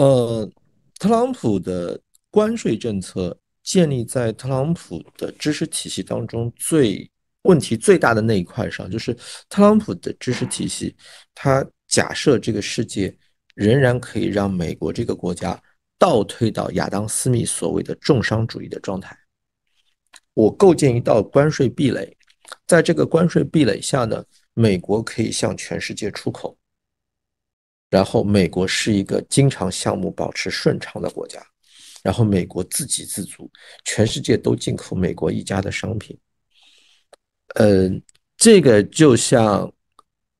呃，特朗普的关税政策建立在特朗普的知识体系当中最问题最大的那一块上，就是特朗普的知识体系，他假设这个世界仍然可以让美国这个国家倒退到亚当斯密所谓的重商主义的状态。我构建一道关税壁垒，在这个关税壁垒下呢，美国可以向全世界出口。然后美国是一个经常项目保持顺畅的国家，然后美国自给自足，全世界都进口美国一家的商品。嗯，这个就像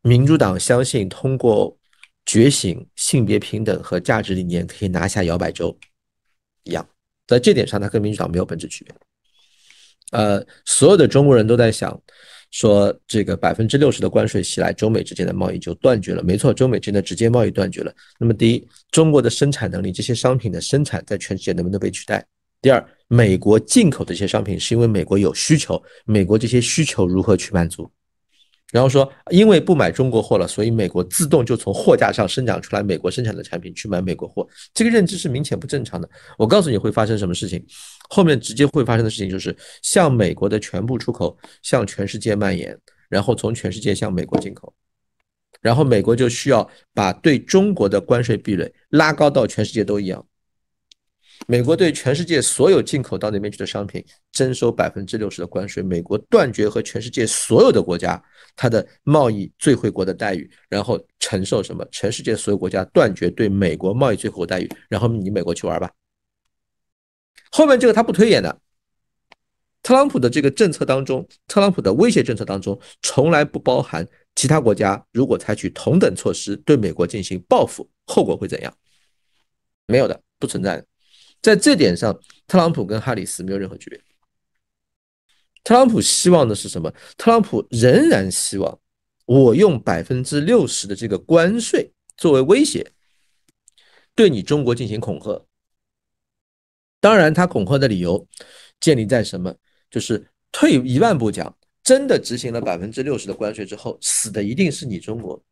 民主党相信通过觉醒性别平等和价值理念可以拿下摇摆州一样，在这点上它跟民主党没有本质区别。呃，所有的中国人都在想。说这个百分之六十的关税袭来，中美之间的贸易就断绝了。没错，中美之间的直接贸易断绝了。那么，第一，中国的生产能力，这些商品的生产在全世界能不能被取代？第二，美国进口的一些商品是因为美国有需求，美国这些需求如何去满足？然后说，因为不买中国货了，所以美国自动就从货架上生长出来美国生产的产品去买美国货，这个认知是明显不正常的。我告诉你，会发生什么事情，后面直接会发生的事情就是，向美国的全部出口向全世界蔓延，然后从全世界向美国进口，然后美国就需要把对中国的关税壁垒拉高到全世界都一样。美国对全世界所有进口到那边去的商品征收百分之六十的关税，美国断绝和全世界所有的国家它的贸易最惠国的待遇，然后承受什么？全世界所有国家断绝对美国贸易最惠国待遇，然后你美国去玩吧。后面这个他不推演的，特朗普的这个政策当中，特朗普的威胁政策当中从来不包含其他国家如果采取同等措施对美国进行报复，后果会怎样？没有的，不存在。的。在这点上，特朗普跟哈里斯没有任何区别。特朗普希望的是什么？特朗普仍然希望我用百分之六十的这个关税作为威胁，对你中国进行恐吓。当然，他恐吓的理由建立在什么？就是退一万步讲，真的执行了百分之六十的关税之后，死的一定是你中国。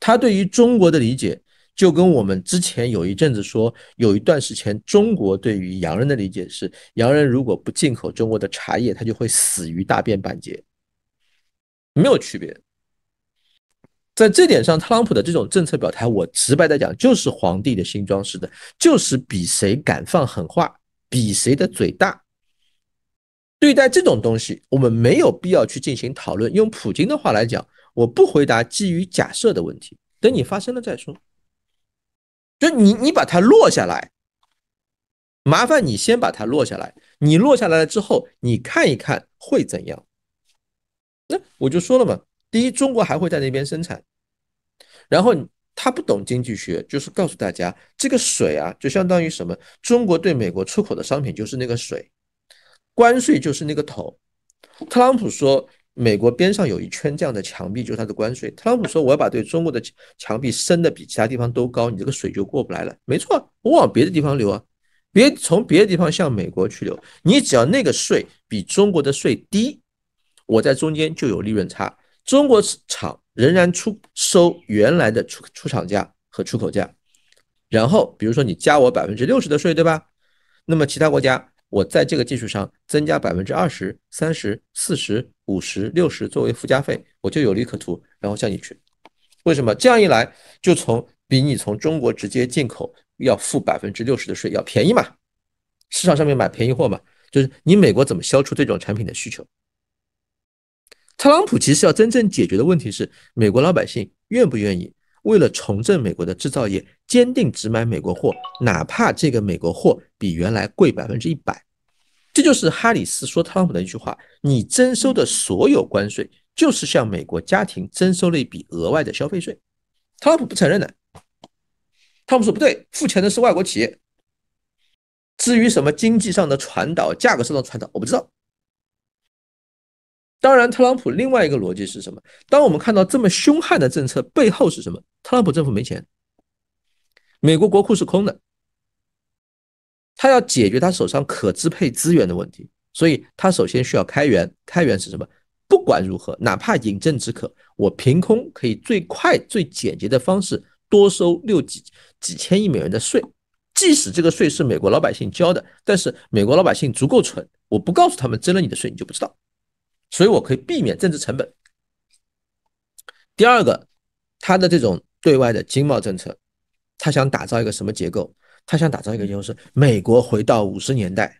他对于中国的理解。就跟我们之前有一阵子说，有一段时间，中国对于洋人的理解是，洋人如果不进口中国的茶叶，他就会死于大便半截，没有区别。在这点上，特朗普的这种政策表态，我直白的讲，就是皇帝的新装饰的，就是比谁敢放狠话，比谁的嘴大。对待这种东西，我们没有必要去进行讨论。用普京的话来讲，我不回答基于假设的问题，等你发生了再说。就你，你把它落下来，麻烦你先把它落下来。你落下来了之后，你看一看会怎样？那我就说了嘛，第一，中国还会在那边生产，然后他不懂经济学，就是告诉大家，这个水啊，就相当于什么？中国对美国出口的商品就是那个水，关税就是那个桶。特朗普说。美国边上有一圈这样的墙壁，就是它的关税。特朗普说：“我要把对中国的墙壁升得比其他地方都高，你这个水就过不来了。”没错，我往别的地方流啊，别从别的地方向美国去流。你只要那个税比中国的税低，我在中间就有利润差。中国厂仍然出收原来的出出厂价和出口价，然后比如说你加我百分之六十的税，对吧？那么其他国家我在这个技术上增加百分之二十三十四十。五十六十作为附加费，我就有利可图，然后向你去。为什么？这样一来，就从比你从中国直接进口要付百分之六十的税要便宜嘛。市场上面买便宜货嘛，就是你美国怎么消除这种产品的需求？特朗普其实要真正解决的问题是，美国老百姓愿不愿意为了重振美国的制造业，坚定只买美国货，哪怕这个美国货比原来贵百分之一百。这就是哈里斯说特朗普的一句话：“你征收的所有关税，就是向美国家庭征收了一笔额外的消费税。”特朗普不承认的，特朗普说不对，付钱的是外国企业。至于什么经济上的传导、价格上的传导，我不知道。当然，特朗普另外一个逻辑是什么？当我们看到这么凶悍的政策背后是什么？特朗普政府没钱，美国国库是空的。他要解决他手上可支配资源的问题，所以他首先需要开源。开源是什么？不管如何，哪怕饮鸩止渴，我凭空可以最快最简洁的方式多收六几几千亿美元的税，即使这个税是美国老百姓交的，但是美国老百姓足够蠢，我不告诉他们征了你的税，你就不知道，所以我可以避免政治成本。第二个，他的这种对外的经贸政策，他想打造一个什么结构？他想打造一个就是美国回到五十年代，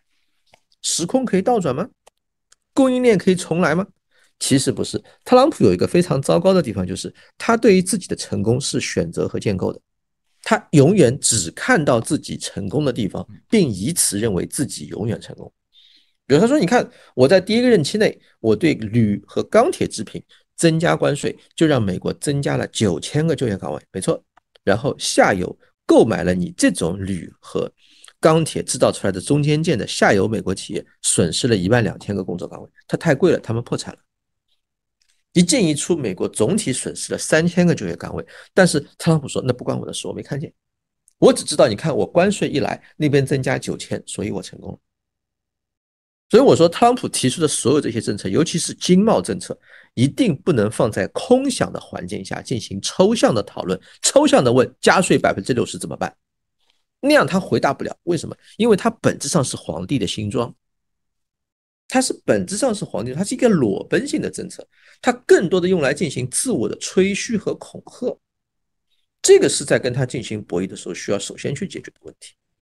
时空可以倒转吗？供应链可以重来吗？其实不是。特朗普有一个非常糟糕的地方，就是他对于自己的成功是选择和建构的。他永远只看到自己成功的地方，并以此认为自己永远成功。比如他说：“你看，我在第一个任期内，我对铝和钢铁制品增加关税，就让美国增加了九千个就业岗位。”没错。然后下游。购买了你这种铝和钢铁制造出来的中间件的下游美国企业损失了一万两千个工作岗位，它太贵了，他们破产了。一进一出，美国总体损失了三千个就业岗位。但是特朗普说那不关我的事，我没看见，我只知道你看我关税一来，那边增加九千，所以我成功了。所以我说，特朗普提出的所有这些政策，尤其是经贸政策，一定不能放在空想的环境下进行抽象的讨论。抽象的问加税百分之六十怎么办？那样他回答不了。为什么？因为它本质上是皇帝的新装。它是本质上是皇帝，它是一个裸奔性的政策，它更多的用来进行自我的吹嘘和恐吓。这个是在跟他进行博弈的时候，需要首先去解决的问题。